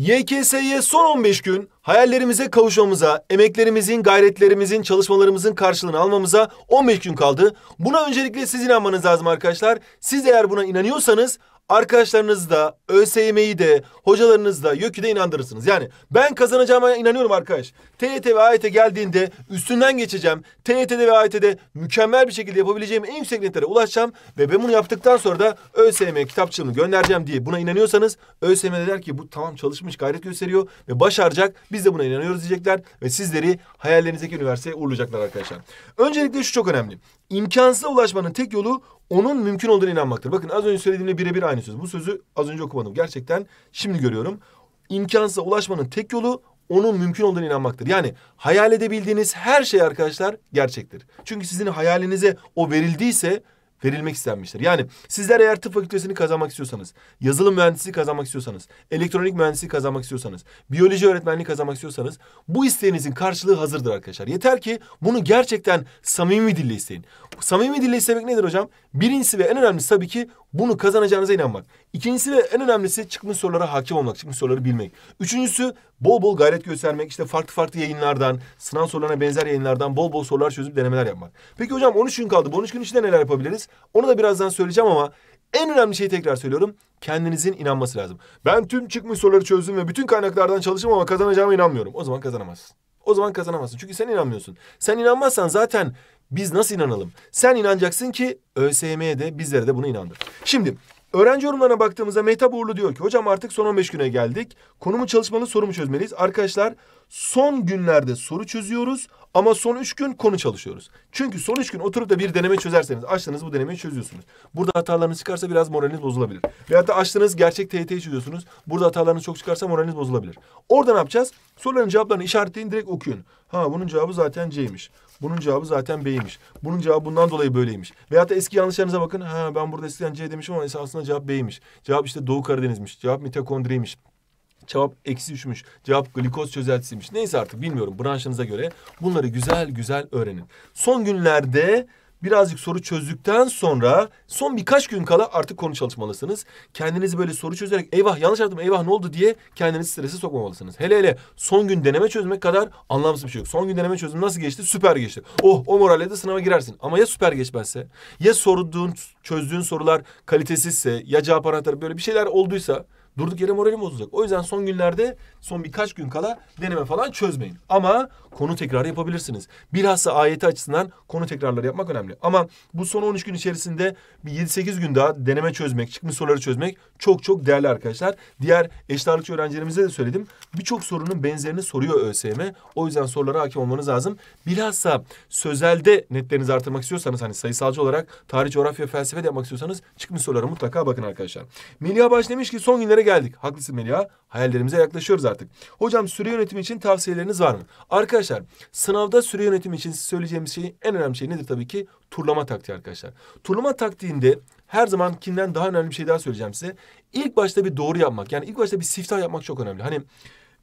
YKS'ye son 15 gün hayallerimize kavuşmamıza, emeklerimizin, gayretlerimizin, çalışmalarımızın karşılığını almamıza 15 gün kaldı. Buna öncelikle siz inanmanız lazım arkadaşlar. Siz eğer buna inanıyorsanız arkadaşlarınızı da, ÖSYM'yi de, hocalarınızı da, YÖK'ü inandırırsınız. Yani ben kazanacağıma inanıyorum arkadaş. TYT ve AYT geldiğinde üstünden geçeceğim. TYT'de ve AYT'de mükemmel bir şekilde yapabileceğim en yüksek netlere ulaşacağım. Ve ben bunu yaptıktan sonra da ÖSYM kitapçığımı göndereceğim diye buna inanıyorsanız ÖSYM de der ki bu tamam çalışmış gayret gösteriyor ve başaracak. Biz de buna inanıyoruz diyecekler ve sizleri hayallerinizdeki üniversiteye uğurlayacaklar arkadaşlar. Öncelikle şu çok önemli. İmkansıza ulaşmanın tek yolu onun mümkün olduğuna inanmaktır. Bakın az önce söylediğimle birebir aynı aynı söz. Bu sözü az önce okumadım. Gerçekten şimdi görüyorum. İmkansıza ulaşmanın tek yolu onun mümkün olduğuna inanmaktır. Yani hayal edebildiğiniz her şey arkadaşlar gerçektir. Çünkü sizin hayalinize o verildiyse verilmek istenmiştir. Yani sizler eğer tıp fakültesini kazanmak istiyorsanız, yazılım mühendisliği kazanmak istiyorsanız, elektronik mühendisliği kazanmak istiyorsanız, biyoloji öğretmenliği kazanmak istiyorsanız bu isteğinizin karşılığı hazırdır arkadaşlar. Yeter ki bunu gerçekten samimi dille isteyin. Samimi dille istemek nedir hocam? Birincisi ve en önemlisi tabii ki bunu kazanacağınıza inanmak. İkincisi ve en önemlisi çıkmış sorulara hakim olmak, çıkmış soruları bilmek. Üçüncüsü bol bol gayret göstermek. İşte farklı farklı yayınlardan, sınav sorularına benzer yayınlardan bol bol sorular çözüp denemeler yapmak. Peki hocam 13 gün kaldı. Bu 13 gün içinde neler yapabiliriz? Onu da birazdan söyleyeceğim ama en önemli şeyi tekrar söylüyorum. Kendinizin inanması lazım. Ben tüm çıkmış soruları çözdüm ve bütün kaynaklardan çalıştım ama kazanacağıma inanmıyorum. O zaman kazanamazsın. O zaman kazanamazsın. Çünkü sen inanmıyorsun. Sen inanmazsan zaten biz nasıl inanalım? Sen inanacaksın ki ÖSYM'ye de bizlere de bunu inandır. Şimdi Öğrenci yorumlarına baktığımızda Mehtap Uğurlu diyor ki hocam artık son 15 güne geldik. Konumu çalışmalı sorumu çözmeliyiz. Arkadaşlar son günlerde soru çözüyoruz. Ama son üç gün konu çalışıyoruz. Çünkü son üç gün oturup da bir deneme çözerseniz açtınız bu denemeyi çözüyorsunuz. Burada hatalarınız çıkarsa biraz moraliniz bozulabilir. Veyahut da açtınız gerçek TYT'yi çözüyorsunuz. Burada hatalarınız çok çıkarsa moraliniz bozulabilir. Orada ne yapacağız? Soruların cevaplarını işaretleyin direkt okuyun. Ha bunun cevabı zaten C'ymiş. Bunun cevabı zaten B'ymiş. Bunun cevabı bundan dolayı böyleymiş. Veyahut da eski yanlışlarınıza bakın. Ha ben burada eskiden C demişim ama esasında cevap B'ymiş. Cevap işte Doğu Karadeniz'miş. Cevap mitokondriymiş. Cevap eksi üçmüş. Cevap glikoz çözeltisiymiş. Neyse artık bilmiyorum branşınıza göre. Bunları güzel güzel öğrenin. Son günlerde birazcık soru çözdükten sonra son birkaç gün kala artık konu çalışmalısınız. Kendinizi böyle soru çözerek eyvah yanlış yaptım eyvah ne oldu diye kendinizi strese sokmamalısınız. Hele hele son gün deneme çözmek kadar anlamsız bir şey yok. Son gün deneme çözüm nasıl geçti? Süper geçti. Oh o moralle de sınava girersin. Ama ya süper geçmezse? Ya sorduğun, çözdüğün sorular kalitesizse? Ya cevap anahtarı böyle bir şeyler olduysa? Durduk yere moralim bozulacak. O yüzden son günlerde son birkaç gün kala deneme falan çözmeyin. Ama konu tekrarı yapabilirsiniz. Bilhassa ayeti açısından konu tekrarları yapmak önemli. Ama bu son 13 gün içerisinde bir 7-8 gün daha deneme çözmek, çıkmış soruları çözmek çok çok değerli arkadaşlar. Diğer eşit öğrencilerimize de söyledim. Birçok sorunun benzerini soruyor ÖSYM. O yüzden sorulara hakim olmanız lazım. Bilhassa sözelde netlerinizi artırmak istiyorsanız hani sayısalcı olarak tarih, coğrafya, felsefe de yapmak istiyorsanız çıkmış sorulara mutlaka bakın arkadaşlar. Melih Abaş demiş ki son günlere hayallere geldik. Haklısın Melia. Hayallerimize yaklaşıyoruz artık. Hocam süre yönetimi için tavsiyeleriniz var mı? Arkadaşlar sınavda süre yönetimi için söyleyeceğimiz şeyin en önemli şey nedir tabii ki? Turlama taktiği arkadaşlar. Turlama taktiğinde her zamankinden daha önemli bir şey daha söyleyeceğim size. İlk başta bir doğru yapmak yani ilk başta bir siftah yapmak çok önemli. Hani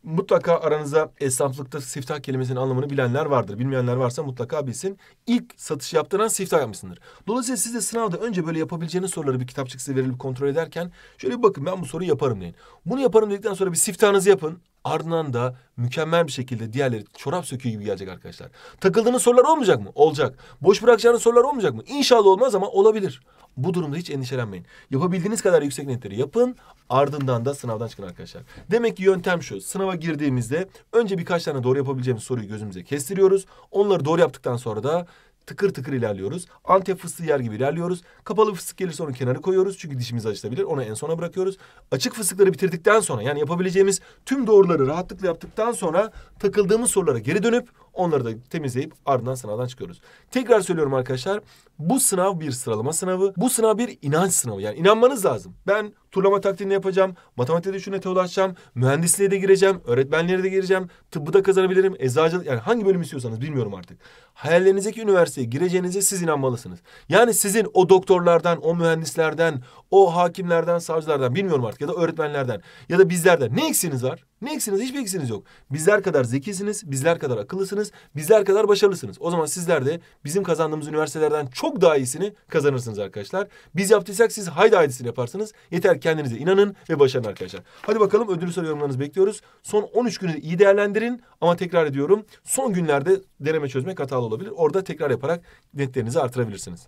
mutlaka aranıza esnaflıkta siftah kelimesinin anlamını bilenler vardır. Bilmeyenler varsa mutlaka bilsin. İlk satış yaptıran an siftah yapmışsındır. Dolayısıyla siz de sınavda önce böyle yapabileceğiniz soruları bir kitapçık size verilip kontrol ederken şöyle bir bakın ben bu soruyu yaparım deyin. Bunu yaparım dedikten sonra bir siftahınızı yapın. Ardından da mükemmel bir şekilde diğerleri çorap söküğü gibi gelecek arkadaşlar. Takıldığınız sorular olmayacak mı? Olacak. Boş bırakacağınız sorular olmayacak mı? İnşallah olmaz ama olabilir. Bu durumda hiç endişelenmeyin. Yapabildiğiniz kadar yüksek netleri yapın. Ardından da sınavdan çıkın arkadaşlar. Demek ki yöntem şu. Sınava girdiğimizde önce birkaç tane doğru yapabileceğimiz soruyu gözümüze kestiriyoruz. Onları doğru yaptıktan sonra da tıkır tıkır ilerliyoruz. Antep fıstığı yer gibi ilerliyoruz. Kapalı fıstık gelirse onu kenarı koyuyoruz. Çünkü dişimiz acıtabilir. Onu en sona bırakıyoruz. Açık fıstıkları bitirdikten sonra yani yapabileceğimiz tüm doğruları rahatlıkla yaptıktan sonra takıldığımız sorulara geri dönüp Onları da temizleyip ardından sınavdan çıkıyoruz. Tekrar söylüyorum arkadaşlar. Bu sınav bir sıralama sınavı. Bu sınav bir inanç sınavı. Yani inanmanız lazım. Ben turlama taktiğini yapacağım. Matematikte şu nete ulaşacağım. Mühendisliğe de gireceğim. Öğretmenliğe de gireceğim. Tıbbı da kazanabilirim. Eczacılık yani hangi bölüm istiyorsanız bilmiyorum artık. Hayallerinizdeki üniversiteye gireceğinize siz inanmalısınız. Yani sizin o doktorlardan, o mühendislerden, o hakimlerden, savcılardan bilmiyorum artık ya da öğretmenlerden ya da bizlerden ne eksiğiniz var? Ne eksiniz? Hiçbir eksiniz yok. Bizler kadar zekisiniz, bizler kadar akıllısınız, bizler kadar başarılısınız. O zaman sizler de bizim kazandığımız üniversitelerden çok daha iyisini kazanırsınız arkadaşlar. Biz yaptıysak siz haydi haydisini yaparsınız. Yeter kendinize inanın ve başarın arkadaşlar. Hadi bakalım ödülü soru yorumlarınızı bekliyoruz. Son 13 günü iyi değerlendirin ama tekrar ediyorum. Son günlerde deneme çözmek hatalı olabilir. Orada tekrar yaparak netlerinizi artırabilirsiniz.